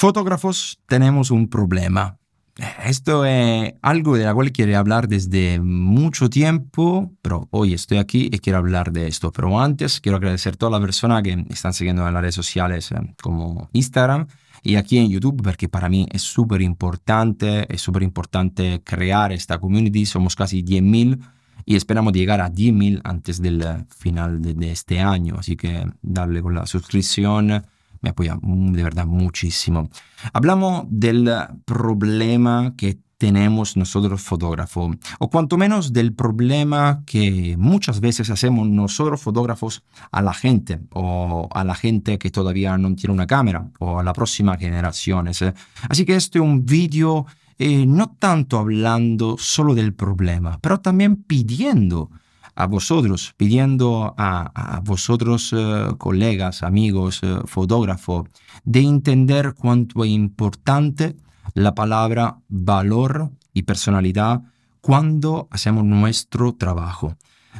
Fotógrafos tenemos un problema. Esto es eh, algo de la cual quiero hablar desde mucho tiempo, pero hoy estoy aquí y quiero hablar de esto. Pero antes quiero agradecer a todas las personas que están siguiendo en las redes sociales eh, como Instagram y aquí en YouTube, porque para mí es súper importante, es súper importante crear esta community. Somos casi 10.000 y esperamos llegar a 10.000 antes del final de, de este año. Así que darle con la suscripción me apoya de verdad muchísimo. Hablamos del problema que tenemos nosotros fotógrafos, o cuanto menos del problema que muchas veces hacemos nosotros fotógrafos a la gente, o a la gente que todavía no tiene una cámara, o a la próxima generaciones. ¿eh? Así que este es un vídeo eh, no tanto hablando solo del problema, pero también pidiendo a vosotros, pidiendo a, vosotros eh, colegas, amigos, eh, fotógrafos, de entender cuánto es importante la palabra valor y personalidad cuando hacemos nuestro trabajo.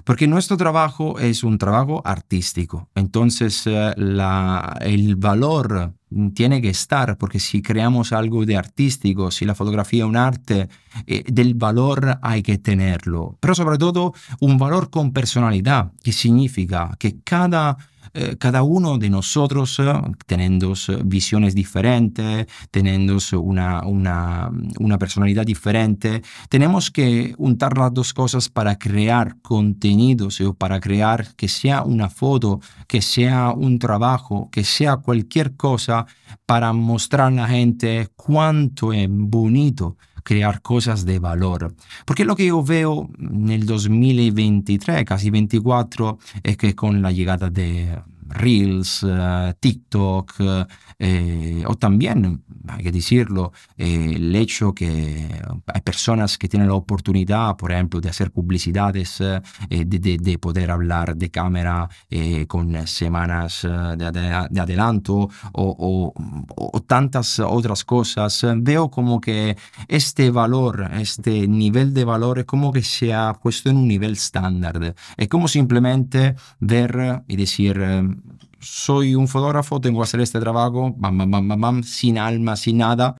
Porque nuestro trabajo es un trabajo artístico. Entonces, eh, la, el valor tiene que estar, porque si creamos algo de artístico, si la fotografía es un arte, eh, del valor hay que tenerlo, pero sobre todo un valor con personalidad, que significa que cada eh, cada uno de nosotros eh, teniendo eh, visiones diferentes, teniendo una, una, personalidad diferente, tenemos que untar las dos cosas para crear contenidos o para crear que sea una foto, que sea un trabajo, que sea cualquier cosa para mostrar a la gente cuánto es bonito crear cosas de valor. Porque lo que yo veo en el 2023, casi 24, es que con la llegada de Reels, eh, TikTok eh, o también hay que decirlo, eh, el hecho que hay personas que tienen la oportunidad, por ejemplo, de hacer publicidades, eh, de, poder hablar de cámara eh, con semanas de, adelanto o, tantas otras cosas, veo como que este valor, este nivel de valor es como que se ha puesto en un nivel estándar. Es como simplemente ver y decir soy un fotógrafo, tengo que hacer este trabajo, sin alma, sin nada.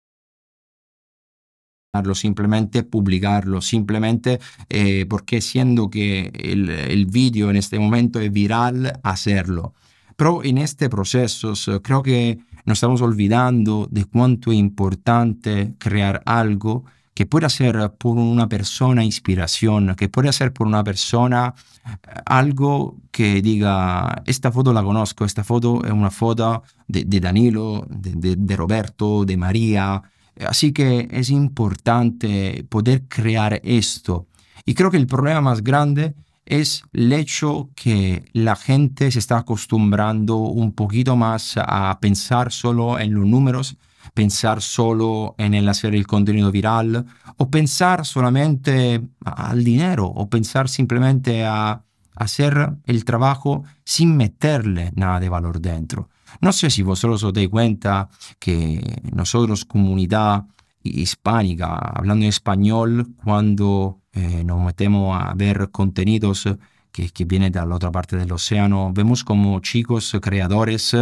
Simplemente publicarlo, simplemente eh, porque siendo que el, el vídeo en este momento es viral, hacerlo. Pero en este proceso creo que nos estamos olvidando de cuánto es importante crear algo que pueda ser por una persona inspiración, que puede ser por una persona eh, algo que diga, esta foto la conozco, esta foto es una foto de, Danilo, de, Roberto, de María. Así que es importante poder crear esto. Y creo que el problema más grande es el hecho que la gente se está acostumbrando un poquito más a pensar solo en los números pensar solo en la hacer el contenido viral, o pensar solamente al dinero, o pensar simplemente a hacer el trabajo sin meterle nada de valor dentro. No sé si vosotros os dais cuenta que nosotros, comunidad hispánica, hablando en español, cuando eh, nos metemos a ver contenidos que, que vienen de la otra parte del océano, vemos como chicos creadores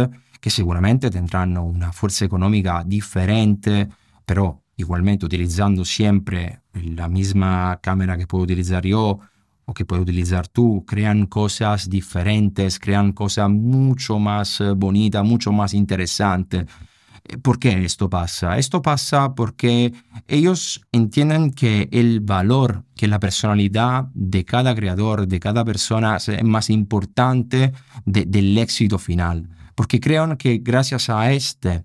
che sicuramente tendranno una forza economica differente, però ugualmente utilizzando sempre la misma camera che puedo utilizzare io o che puedes utilizzare tu, crean cose differenti, crean cosas mucho più bonita, molto più interessante. Perché questo esto pasa? Esto pasa porque ellos entienden que el valor, che la personalità di cada creador, di cada persona è más importante de, del éxito porque crean que gracias a este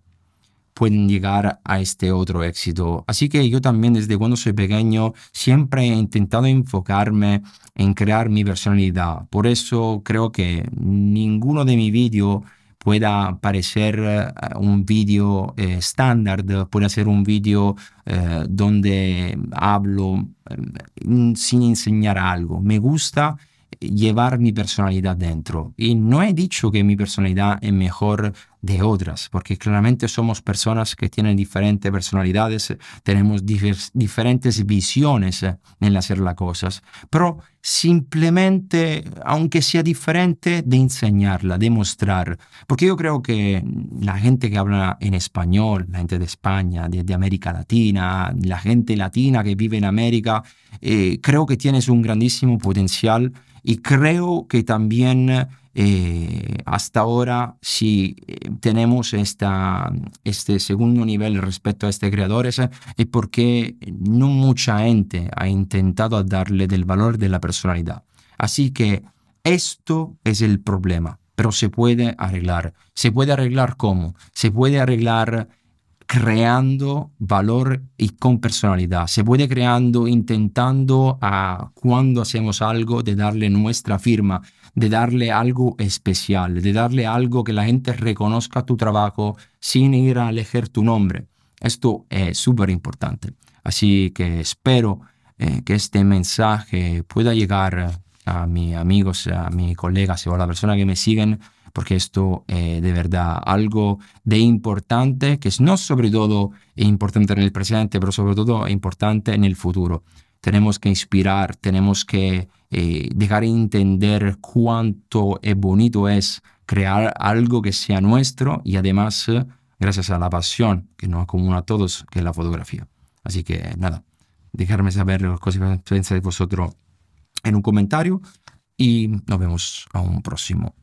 pueden llegar a este otro éxito. Así que yo también desde cuando soy pequeño siempre he intentado enfocarme en crear mi personalidad. Por eso creo que ninguno de mis vídeos pueda parecer eh, un vídeo eh, estándar, puede ser un vídeo eh, donde hablo sin enseñar algo. Me gusta llevar mi personalidad dentro. Y no he dicho que mi personalidad es mejor de otras, porque claramente somos personas que tienen diferentes personalidades, tenemos diferentes visiones eh, en hacer las cosas, pero simplemente, aunque sea diferente, de enseñarla, de mostrar. Porque yo creo que la gente que habla en español, la gente de España, de, América Latina, la gente latina que vive en América, eh, creo que tienes un grandísimo potencial y creo que también eh, hasta ahora, si eh, tenemos este segundo nivel respecto a este creador, es, eh, porque no mucha gente ha intentado darle del valor de la personalidad. Así que esto es el problema, pero se puede arreglar. ¿Se puede arreglar cómo? Se puede arreglar creando valor y con personalidad. Se puede creando, intentando a cuando hacemos algo de darle nuestra firma, de darle algo especial, de darle algo que la gente reconozca tu trabajo sin ir a elegir tu nombre. Esto es súper importante. Así que espero eh, que este mensaje pueda llegar a mis amigos, a mis colegas o a la persona que me siguen porque esto es eh, de verdad algo de importante, que es no sobre todo importante en el presente, pero sobre todo importante en el futuro. Tenemos que inspirar, tenemos que eh, dejar entender cuánto es bonito es crear algo que sea nuestro y además eh, gracias a la pasión que nos acumula a todos, que es la fotografía. Así que nada, dejarme saber las cosas que pensáis vosotros en un comentario y nos vemos a un próximo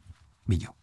vídeo.